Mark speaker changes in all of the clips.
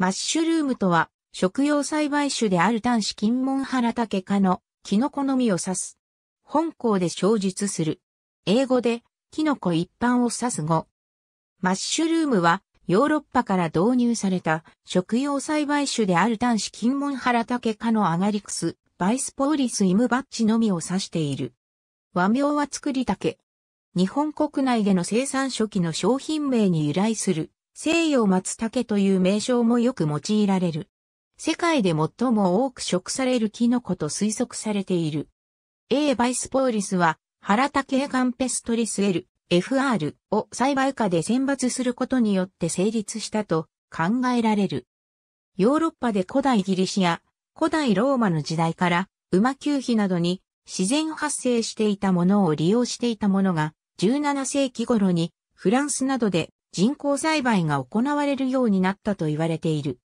Speaker 1: マッシュルームとは、食用栽培種である端子金門原竹科のキノコの実を指す。本校で小述する。英語で、キノコ一般を指す語。マッシュルームは、ヨーロッパから導入された食用栽培種である端子金門原竹科のアガリクス、バイスポーリスイムバッチのみを指している。和名は作り竹。日本国内での生産初期の商品名に由来する。西洋松茸という名称もよく用いられる。世界で最も多く食されるキノコと推測されている。A. バイスポーリスは、原竹ガンペストリス L、FR を栽培下で選抜することによって成立したと考えられる。ヨーロッパで古代ギリシア、古代ローマの時代から、馬球皮などに自然発生していたものを利用していたものが、17世紀頃にフランスなどで人工栽培が行われるようになったと言われている。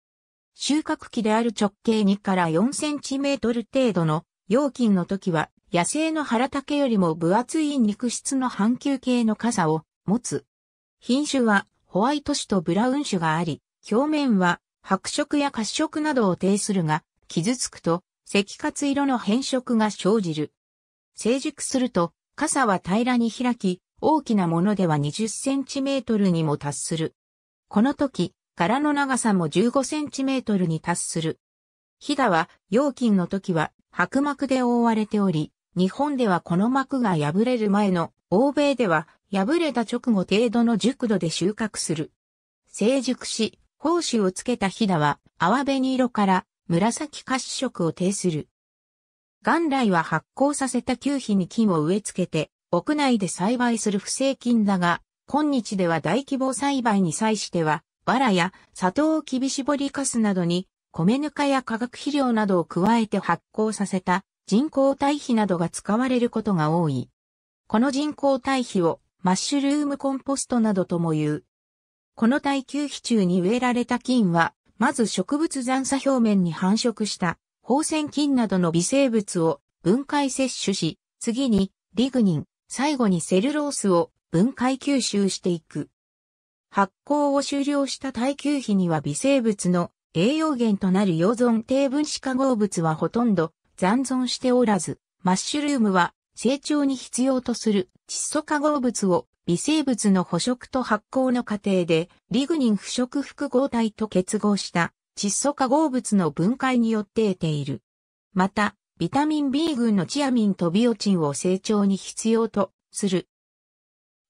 Speaker 1: 収穫期である直径2から4センチメートル程度の容器の時は野生の原竹よりも分厚い肉質の半球形の傘を持つ。品種はホワイト種とブラウン種があり、表面は白色や褐色などを呈するが、傷つくと赤褐色の変色が生じる。成熟すると傘は平らに開き、大きなものでは20センチメートルにも達する。この時、柄の長さも15センチメートルに達する。ヒダは、容器の時は白膜で覆われており、日本ではこの膜が破れる前の、欧米では破れた直後程度の熟度で収穫する。成熟し、胞子をつけたヒダは、淡紅色から紫褐色を呈する。元来は発酵させた球皮に菌を植え付けて、屋内で栽培する不正菌だが、今日では大規模栽培に際しては、バラや砂糖をきび絞りかすなどに、米ぬかや化学肥料などを加えて発酵させた人工堆肥などが使われることが多い。この人工堆肥をマッシュルームコンポストなどとも言う。この耐久肥中に植えられた菌は、まず植物残差表面に繁殖した放線菌などの微生物を分解摂取し、次にリグニン、最後にセルロースを分解吸収していく。発酵を終了した耐久比には微生物の栄養源となる溶存低分子化合物はほとんど残存しておらず、マッシュルームは成長に必要とする窒素化合物を微生物の捕食と発酵の過程でリグニン腐食複合体と結合した窒素化合物の分解によって得ている。また、ビタミン B 群のチアミンとビオチンを成長に必要とする。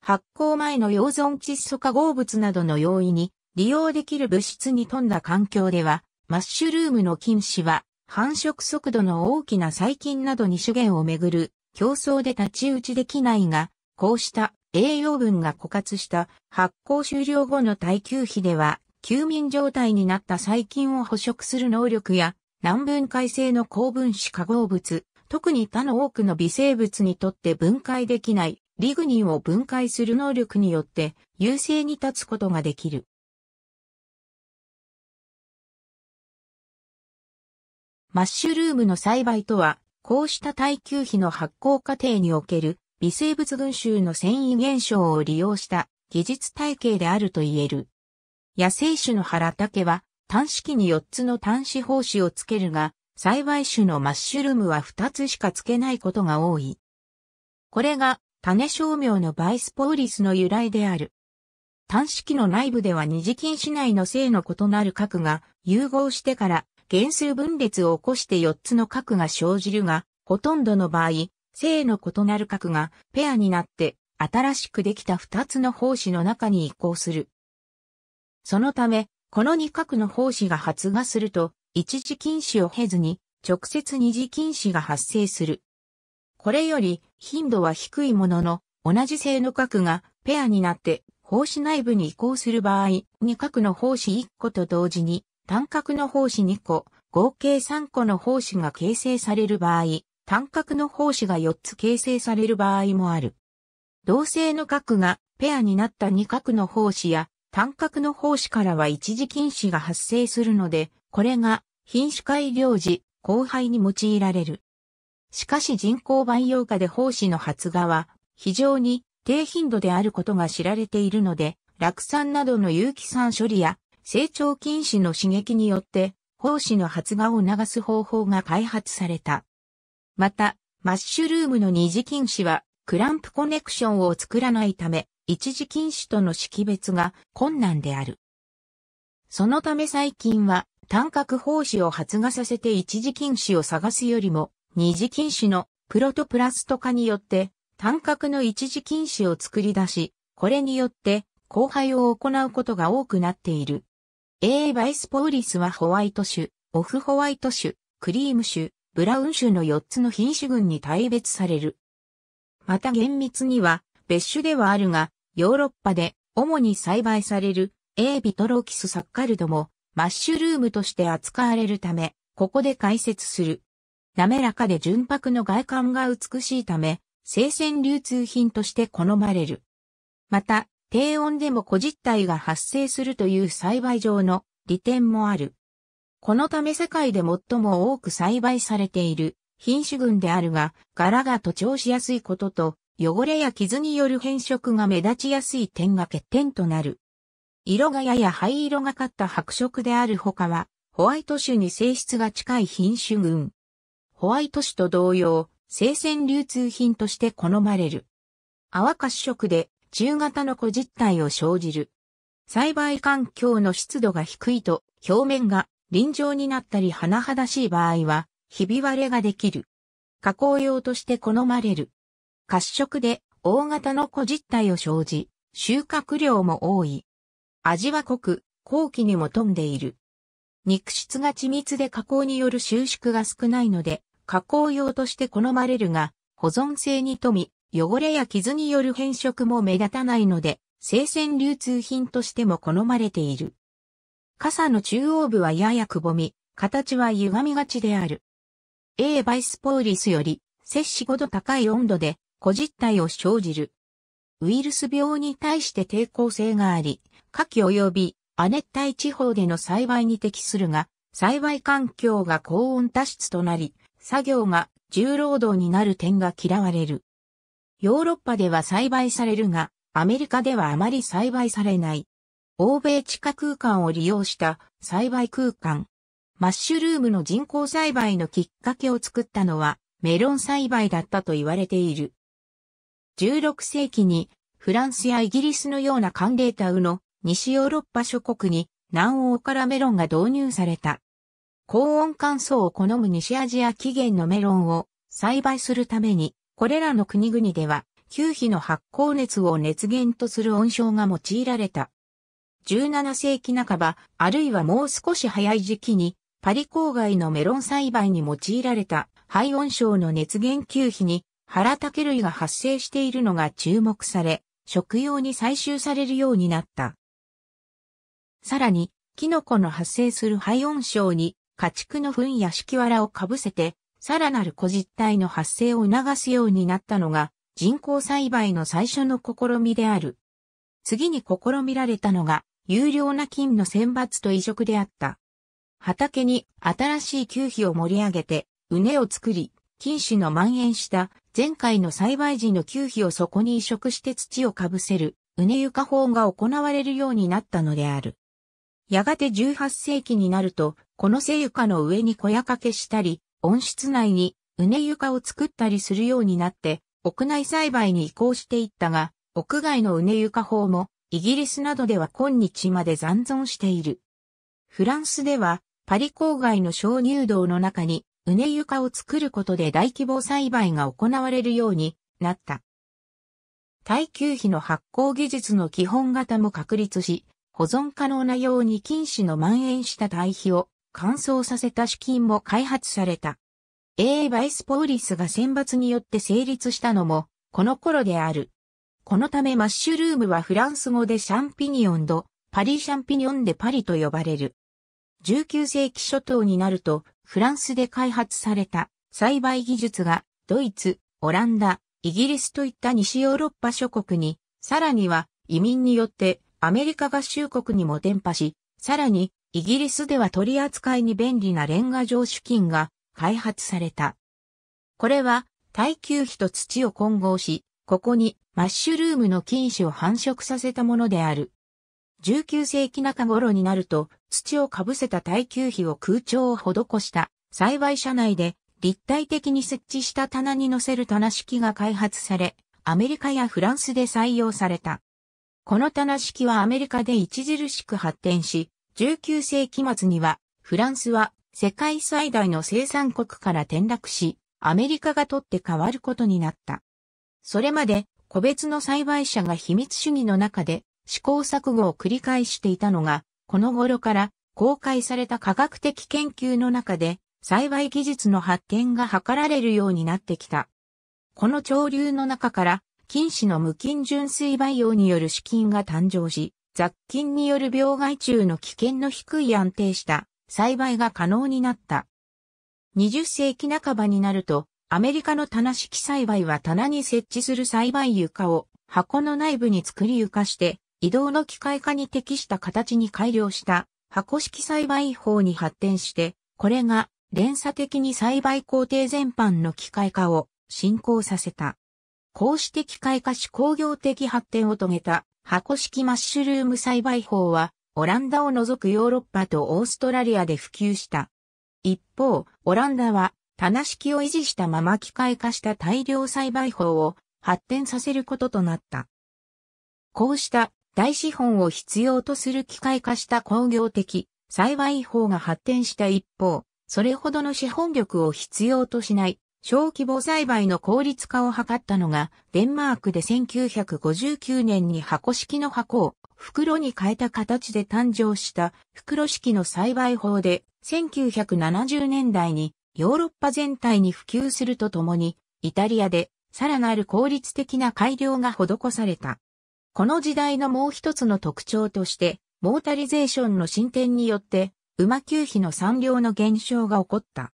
Speaker 1: 発酵前の溶存窒素化合物などの容易に利用できる物質に富んだ環境では、マッシュルームの菌糸は繁殖速度の大きな細菌などに主源をめぐる競争で立ち打ちできないが、こうした栄養分が枯渇した発酵終了後の耐久比では、休眠状態になった細菌を捕食する能力や何分解性の高分子化合物、特に他の多くの微生物にとって分解できないリグニンを分解する能力によって優勢に立つことができる。マッシュルームの栽培とは、こうした耐久比の発酵過程における微生物群衆の繊維現象を利用した技術体系であると言える。野生種の原竹は端子器に4つの端子胞子をつけるが、栽培種のマッシュルームは2つしかつけないことが多い。これが種商名のバイスポーリスの由来である。端子器の内部では二次菌子内の性の異なる核が融合してから原数分裂を起こして4つの核が生じるが、ほとんどの場合、性の異なる核がペアになって新しくできた2つの胞子の中に移行する。そのため、この二核の胞子が発芽すると、一次禁止を経ずに、直接二次禁止が発生する。これより、頻度は低いものの、同じ性の核がペアになって、胞子内部に移行する場合、二核の胞子1個と同時に、単核の胞子2個、合計3個の胞子が形成される場合、単核の胞子が4つ形成される場合もある。同性の核がペアになった二核の胞子や単核の胞子からは一時禁止が発生するので、これが品種改良時、交配に用いられる。しかし人工培養下で胞子の発芽は非常に低頻度であることが知られているので、落酸などの有機酸処理や成長禁止の刺激によって胞子の発芽を促す方法が開発された。また、マッシュルームの二次禁止はクランプコネクションを作らないため、一時禁止との識別が困難である。そのため最近は単核胞子を発芽させて一時禁止を探すよりも二次禁止のプロトプラスト化によって単核の一時禁止を作り出し、これによって交配を行うことが多くなっている。A. バイスポーリスはホワイト種、オフホワイト種、クリーム種、ブラウン種の4つの品種群に大別される。また厳密には別種ではあるが、ヨーロッパで主に栽培されるエービトロキスサッカルドもマッシュルームとして扱われるため、ここで解説する。滑らかで純白の外観が美しいため、生鮮流通品として好まれる。また、低温でも小実体が発生するという栽培上の利点もある。このため世界で最も多く栽培されている品種群であるが、柄が徒長しやすいことと、汚れや傷による変色が目立ちやすい点が欠点となる。色がやや灰色がかった白色である他は、ホワイト種に性質が近い品種群。ホワイト種と同様、生鮮流通品として好まれる。淡褐色で中型の小実体を生じる。栽培環境の湿度が低いと表面が臨場になったり甚だしい場合は、ひび割れができる。加工用として好まれる。褐色で大型の小実体を生じ、収穫量も多い。味は濃く、後期にも富んでいる。肉質が緻密で加工による収縮が少ないので、加工用として好まれるが、保存性に富み、汚れや傷による変色も目立たないので、生鮮流通品としても好まれている。傘の中央部はややくぼみ、形は歪みがちである。A バイスポーリスより、摂氏5度高い温度で個実体を生じる。ウイルス病に対して抵抗性があり、下記及び亜熱帯地方での栽培に適するが、栽培環境が高温多湿となり、作業が重労働になる点が嫌われる。ヨーロッパでは栽培されるが、アメリカではあまり栽培されない。欧米地下空間を利用した栽培空間。マッシュルームの人工栽培のきっかけを作ったのはメロン栽培だったと言われている。16世紀にフランスやイギリスのような寒冷ウの西ヨーロッパ諸国に南欧からメロンが導入された。高温乾燥を好む西アジア起源のメロンを栽培するために、これらの国々では、旧皮の発酵熱を熱源とする温床が用いられた。17世紀半ば、あるいはもう少し早い時期に、パリ郊外のメロン栽培に用いられた、肺温床の熱源給皮に原竹類が発生しているのが注目され、食用に採集されるようになった。さらに、キノコの発生する肺温症に家畜の糞や敷わらをかぶせて、さらなる個実体の発生を促すようになったのが、人工栽培の最初の試みである。次に試みられたのが、有料な菌の選抜と移植であった。畑に新しい球皮を盛り上げて、畝を作り、菌種の蔓延した前回の栽培時の球皮をそこに移植して土をかぶせる、うね床法が行われるようになったのである。やがて18世紀になると、この背床の上に小屋掛けしたり、温室内にうね床を作ったりするようになって、屋内栽培に移行していったが、屋外のうね床法も、イギリスなどでは今日まで残存している。フランスでは、パリ郊外の鍾乳洞の中に、うね床を作ることで大規模栽培が行われるようになった。耐久費の発酵技術の基本型も確立し、保存可能なように菌糸の蔓延した堆肥を乾燥させた資金も開発された。A. バイスポーリスが選抜によって成立したのも、この頃である。このためマッシュルームはフランス語でシャンピニオンド、パリシャンピニオンでパリと呼ばれる。19世紀初頭になると、フランスで開発された栽培技術がドイツ、オランダ、イギリスといった西ヨーロッパ諸国に、さらには移民によってアメリカ合衆国にも伝播し、さらにイギリスでは取り扱いに便利なレンガ上手菌が開発された。これは耐久費と土を混合し、ここにマッシュルームの菌糸を繁殖させたものである。19世紀中頃になると、土をかぶせた耐久比を空調を施した栽培車内で立体的に設置した棚に乗せる棚式が開発され、アメリカやフランスで採用された。この棚式はアメリカで著しく発展し、19世紀末にはフランスは世界最大の生産国から転落し、アメリカが取って変わることになった。それまで個別の栽培者が秘密主義の中で試行錯誤を繰り返していたのが、この頃から公開された科学的研究の中で、栽培技術の発展が図られるようになってきた。この潮流の中から、菌糸の無菌純水培養による資金が誕生し、雑菌による病害虫の危険の低い安定した栽培が可能になった。20世紀半ばになると、アメリカの棚式栽培は棚に設置する栽培床を箱の内部に作り床して移動の機械化に適した形に改良した箱式栽培法に発展して、これが連鎖的に栽培工程全般の機械化を進行させた。こうして機械化し工業的発展を遂げた箱式マッシュルーム栽培法は、オランダを除くヨーロッパとオーストラリアで普及した。一方、オランダは、棚式を維持したまま機械化した大量栽培法を発展させることとなった。こうした大資本を必要とする機械化した工業的、幸い法が発展した一方、それほどの資本力を必要としない、小規模栽培の効率化を図ったのが、デンマークで1959年に箱式の箱を袋に変えた形で誕生した袋式の栽培法で、1970年代にヨーロッパ全体に普及するとともに、イタリアでさらなる効率的な改良が施された。この時代のもう一つの特徴として、モータリゼーションの進展によって、馬休費の産量の減少が起こった。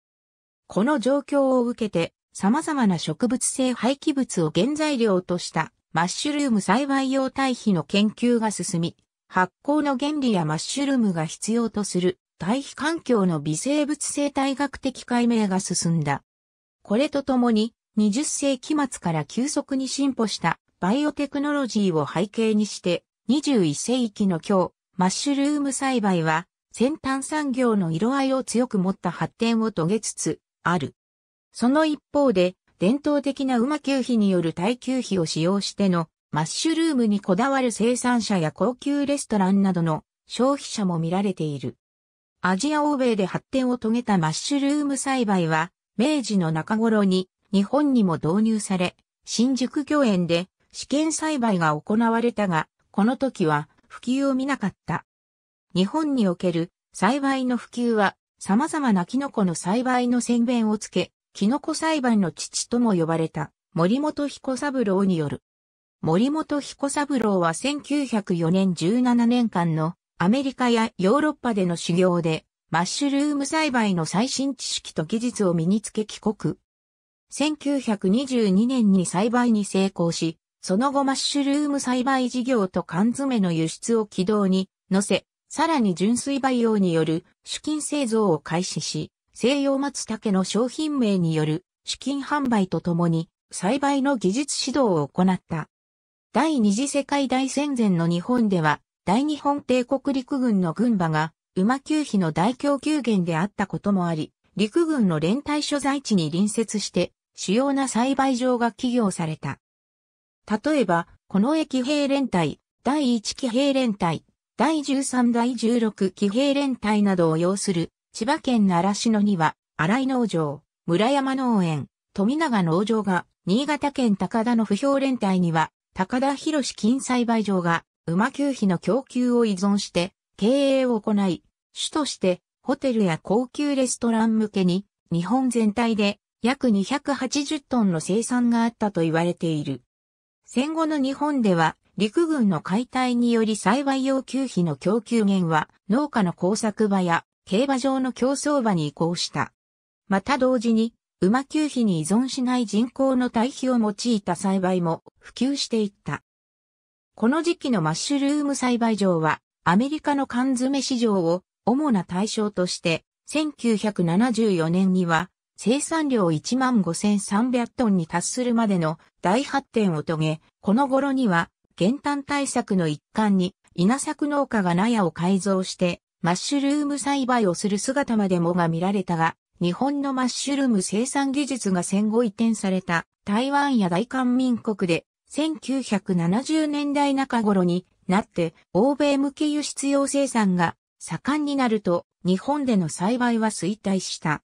Speaker 1: この状況を受けて、様々な植物性廃棄物を原材料としたマッシュルーム栽培用堆肥の研究が進み、発酵の原理やマッシュルームが必要とする堆肥環境の微生物生態学的解明が進んだ。これとともに、20世紀末から急速に進歩したバイオテクノロジーを背景にして、21世紀の今日、マッシュルーム栽培は、先端産業の色合いを強く持った発展を遂げつつ、ある。その一方で、伝統的な馬休費による耐久費を使用しての、マッシュルームにこだわる生産者や高級レストランなどの消費者も見られている。アジア欧米で発展を遂げたマッシュルーム栽培は、明治の中頃に日本にも導入され、新宿御苑で試験栽培が行われたが、この時は普及を見なかった。日本における栽培の普及は様々なキノコの栽培の宣伝をつけ、キノコ栽培の父とも呼ばれた森本彦三郎による。森本彦三郎は1904年17年間のアメリカやヨーロッパでの修行でマッシュルーム栽培の最新知識と技術を身につけ帰国。1922年に栽培に成功し、その後マッシュルーム栽培事業と缶詰の輸出を軌道に乗せ、さらに純粋培養による資金製造を開始し、西洋松茸の商品名による資金販売とともに栽培の技術指導を行った。第二次世界大戦前の日本では、大日本帝国陸軍の軍馬が馬休費の大供給源であったこともあり、陸軍の連帯所在地に隣接して主要な栽培場が起業された。例えば、この駅兵連隊、第1騎兵連隊、第13第16騎兵連隊などを要する、千葉県習志野には、荒井農場、村山農園、富永農場が、新潟県高田の不評連隊には、高田博士金栽培場が、馬給費の供給を依存して、経営を行い、主として、ホテルや高級レストラン向けに、日本全体で、約280トンの生産があったと言われている。戦後の日本では陸軍の解体により栽培用給費の供給源は農家の工作場や競馬場の競争場に移行した。また同時に馬給費に依存しない人口の対比を用いた栽培も普及していった。この時期のマッシュルーム栽培場はアメリカの缶詰市場を主な対象として1974年には生産量15,300トンに達するまでの大発展を遂げ、この頃には、減反対策の一環に、稲作農家が納屋を改造して、マッシュルーム栽培をする姿までもが見られたが、日本のマッシュルーム生産技術が戦後移転された台湾や大韓民国で1970年代中頃になって欧米向け輸出用生産が盛んになると日本での栽培は衰退した。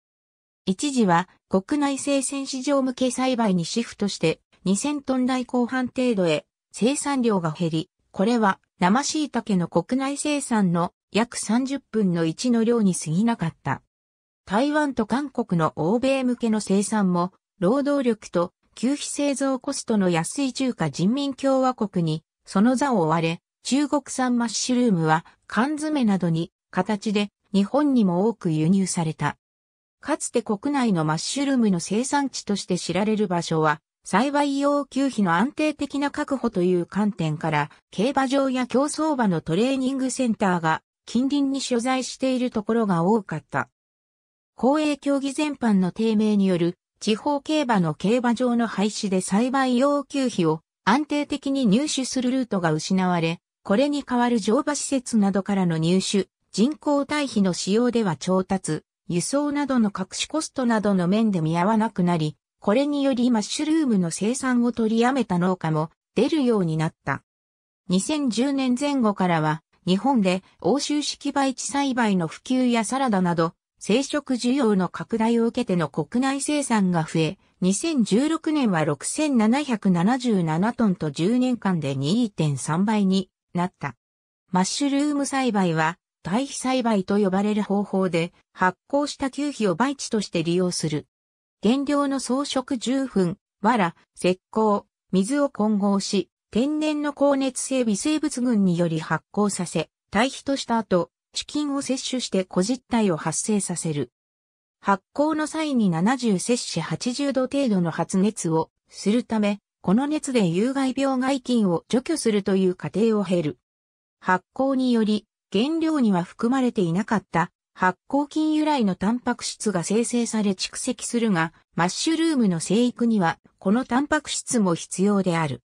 Speaker 1: 一時は国内生鮮市場向け栽培にシフトして2000トン台後半程度へ生産量が減り、これは生椎茸の国内生産の約30分の1の量に過ぎなかった。台湾と韓国の欧米向けの生産も労働力と給費製造コストの安い中華人民共和国にその座を追われ、中国産マッシュルームは缶詰などに形で日本にも多く輸入された。かつて国内のマッシュルームの生産地として知られる場所は、栽培要求費の安定的な確保という観点から、競馬場や競走馬のトレーニングセンターが近隣に所在しているところが多かった。公営競技全般の低迷による地方競馬の競馬場の廃止で栽培要求費を安定的に入手するルートが失われ、これに代わる乗馬施設などからの入手、人工堆肥の使用では調達、輸送などの隠しコストなどの面で見合わなくなり、これによりマッシュルームの生産を取りやめた農家も出るようになった。2010年前後からは、日本で欧州式培地栽培の普及やサラダなど、生殖需要の拡大を受けての国内生産が増え、2016年は6777トンと10年間で2.3倍になった。マッシュルーム栽培は堆肥栽培と呼ばれる方法で発酵した球皮を培地として利用する。原料の装飾十0分、藁、石膏、水を混合し、天然の高熱性微生物群により発酵させ、堆肥とした後、資金を摂取して小実体を発生させる。発酵の際に70摂氏80度程度の発熱をするため、この熱で有害病害菌を除去するという過程を経る。発酵により原料には含まれていなかった発酵菌由来のタンパク質が生成され蓄積するが、マッシュルームの生育にはこのタンパク質も必要である。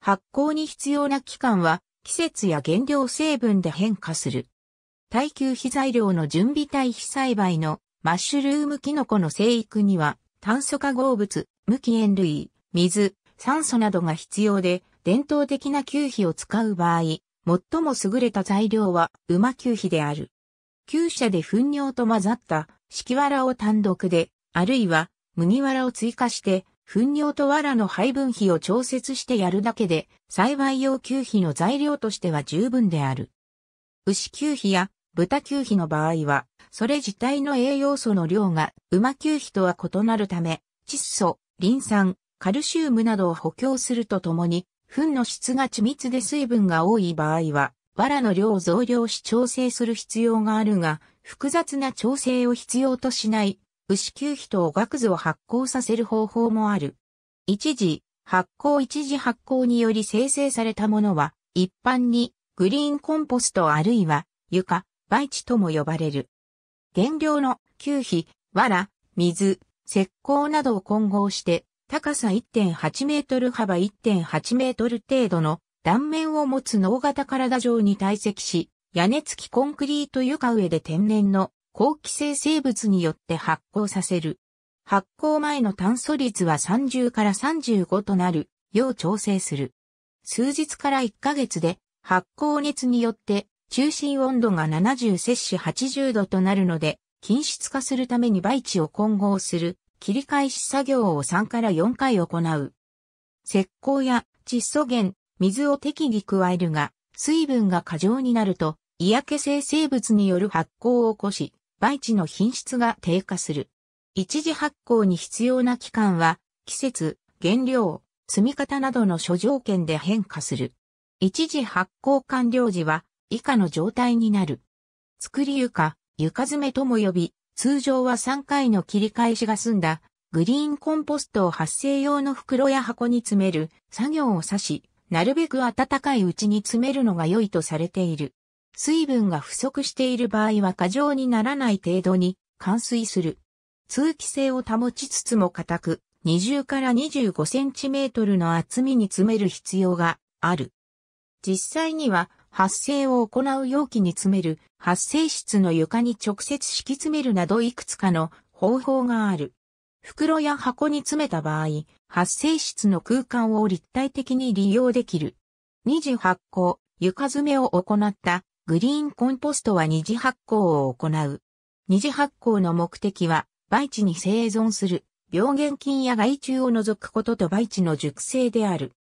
Speaker 1: 発酵に必要な期間は季節や原料成分で変化する。耐久肥材料の準備対肥栽培のマッシュルームキノコの生育には炭素化合物、無機塩類、水、酸素などが必要で伝統的な球肥を使う場合、最も優れた材料は馬球皮である。厩舎で糞尿と混ざった敷らを単独で、あるいは麦わらを追加して、糞尿と藁の配分比を調節してやるだけで、栽培用球皮の材料としては十分である。牛球皮や豚球皮の場合は、それ自体の栄養素の量が馬球皮とは異なるため、窒素、リン酸、カルシウムなどを補強するとともに、糞の質が緻密で水分が多い場合は、藁の量を増量し調整する必要があるが、複雑な調整を必要としない、牛球皮とおがくずを発酵させる方法もある。一時、発酵一時発酵により生成されたものは、一般にグリーンコンポストあるいは床、培地とも呼ばれる。原料の球皮、藁、水、石膏などを混合して高さ1.8メートル幅1.8メートル程度の断面を持つ脳型体状に堆積し、屋根付きコンクリート床上で天然の高気性生物によって発酵させる。発酵前の炭素率は30から35となるよう調整する。数日から1ヶ月で発酵熱によって中心温度が70摂氏80度となるので、均質化するために培地を混合する切り返し作業を3から4回行う。石膏や窒素源、水を適宜加えるが、水分が過剰になると、嫌気性生物による発酵を起こし、培地の品質が低下する。一時発酵に必要な期間は、季節、原料、積み方などの諸条件で変化する。一時発酵完了時は、以下の状態になる。作り床、床詰めとも呼び、通常は3回の切り返しが済んだ、グリーンコンポストを発生用の袋や箱に詰める作業を指し、なるべく暖かいうちに詰めるのが良いとされている。水分が不足している場合は過剰にならない程度に乾水する。通気性を保ちつつも硬く、20から25センチメートルの厚みに詰める必要がある。実際には発生を行う容器に詰める、発生室の床に直接敷き詰めるなどいくつかの方法がある。袋や箱に詰めた場合、発生室の空間を立体的に利用できる。二次発酵、床詰めを行ったグリーンコンポストは二次発酵を行う。二次発酵の目的は、培地に生存する病原菌や害虫を除くことと培地の熟成である。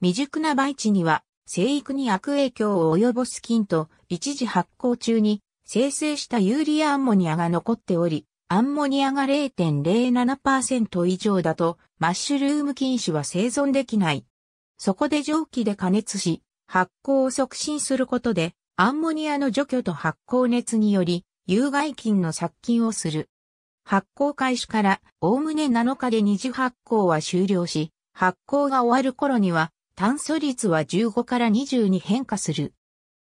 Speaker 1: 未熟な培地には生育に悪影響を及ぼす菌と、一時発酵中に生成した有利アンモニアが残っており、アンモニアが0.07%以上だと、マッシュルーム菌種は生存できない。そこで蒸気で加熱し、発酵を促進することで、アンモニアの除去と発酵熱により、有害菌の殺菌をする。発酵開始から、おおむね7日で二次発酵は終了し、発酵が終わる頃には、炭素率は15から20に変化する。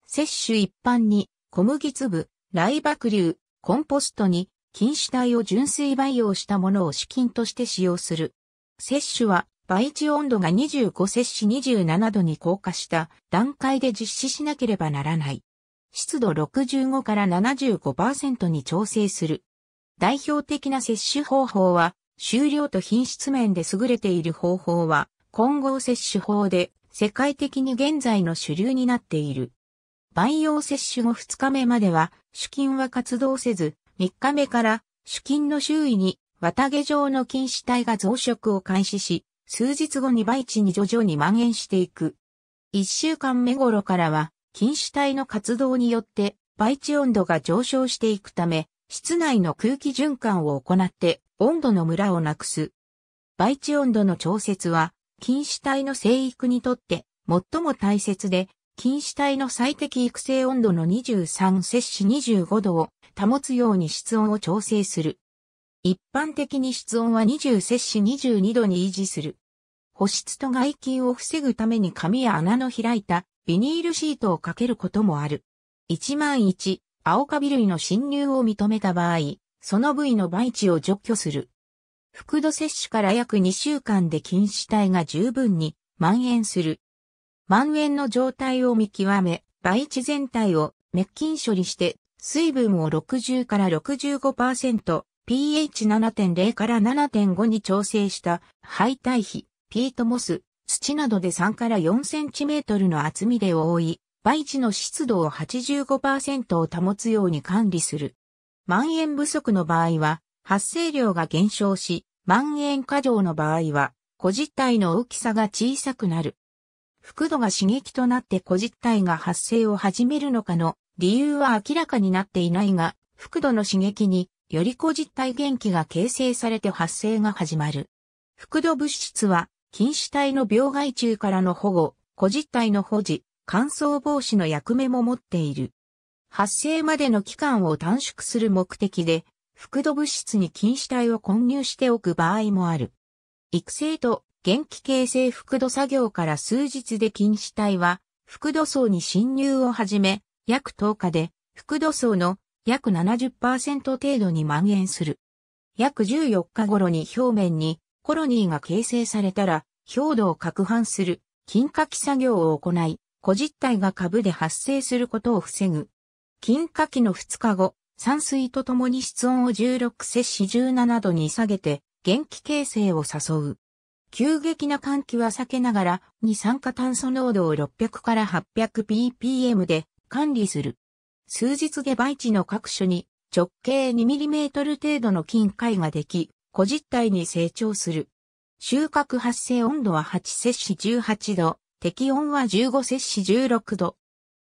Speaker 1: 摂取一般に小麦粒、リ爆流、コンポストに菌糸体を純粋培養したものを資金として使用する。摂取は培地温度が25摂氏27度に降下した段階で実施しなければならない。湿度65から75%に調整する。代表的な摂取方法は、収量と品質面で優れている方法は、混合摂取法で世界的に現在の主流になっている。培養摂取後2日目までは主筋は活動せず、3日目から主筋の周囲に綿毛状の菌死体が増殖を開始し、数日後に培地に徐々に蔓延していく。1週間目頃からは菌死体の活動によって培地温度が上昇していくため、室内の空気循環を行って温度のムラをなくす。培地温度の調節は菌糸体の生育にとって最も大切で、菌糸体の最適育成温度の23摂氏25度を保つように室温を調整する。一般的に室温は20摂氏22度に維持する。保湿と外菌を防ぐために紙や穴の開いたビニールシートをかけることもある。1万1、青カビ類の侵入を認めた場合、その部位の培地を除去する。腹土摂取から約2週間で菌死体が十分に蔓延する。蔓延の状態を見極め、培地全体を滅菌処理して、水分を60から65%、pH7.0 から7.5に調整した廃体比、ピートモス、土などで3から4センチメートルの厚みで覆い、培地の湿度を85%を保つように管理する。蔓延不足の場合は、発生量が減少し、蔓延過剰の場合は、個実体の大きさが小さくなる。複度が刺激となって個実体が発生を始めるのかの理由は明らかになっていないが、複度の刺激により個実体元気が形成されて発生が始まる。複度物質は、菌糸体の病害虫からの保護、個実体の保持、乾燥防止の役目も持っている。発生までの期間を短縮する目的で、複度物質に菌糸体を混入しておく場合もある。育成と元気形成複度作業から数日で菌糸体は、複度層に侵入を始め、約10日で、複度層の約70%程度に蔓延する。約14日頃に表面にコロニーが形成されたら、表土を攪拌する、菌化器作業を行い、個実体が株で発生することを防ぐ。菌化器の2日後、散水とともに室温を16摂氏17度に下げて、元気形成を誘う。急激な換気は避けながら、二酸化炭素濃度を600から 800ppm で管理する。数日下培地の各所に直径 2mm 程度の金塊ができ、個実体に成長する。収穫発生温度は8摂氏18度、適温は15摂氏16度。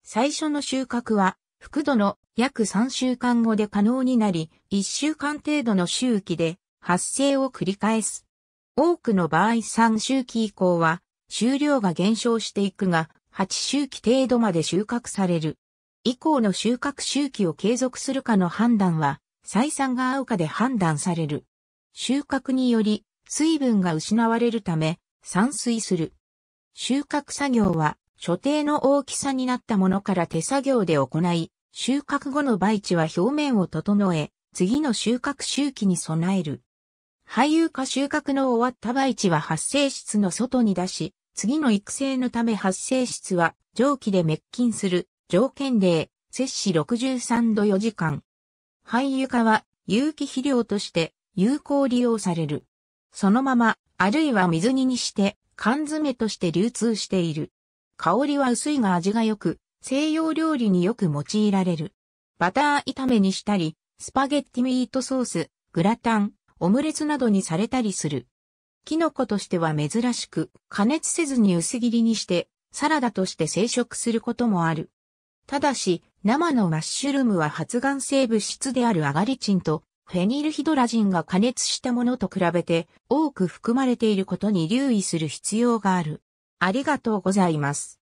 Speaker 1: 最初の収穫は、福度の約3週間後で可能になり、1週間程度の周期で発生を繰り返す。多くの場合3周期以降は、収量が減少していくが、8周期程度まで収穫される。以降の収穫周期を継続するかの判断は、採算が合うかで判断される。収穫により、水分が失われるため、散水する。収穫作業は、所定の大きさになったものから手作業で行い、収穫後の培地は表面を整え、次の収穫周期に備える。廃油化収穫の終わった培地は発生室の外に出し、次の育成のため発生室は蒸気で滅菌する条件例、摂氏63度4時間。廃油化は有機肥料として有効利用される。そのまま、あるいは水煮にして、缶詰として流通している。香りは薄いが味が良く、西洋料理によく用いられる。バター炒めにしたり、スパゲッティミートソース、グラタン、オムレツなどにされたりする。キノコとしては珍しく、加熱せずに薄切りにして、サラダとして生食することもある。ただし、生のマッシュルームは発がん性物質であるアガリチンとフェニルヒドラジンが加熱したものと比べて多く含まれていることに留意する必要がある。ありがとうございます。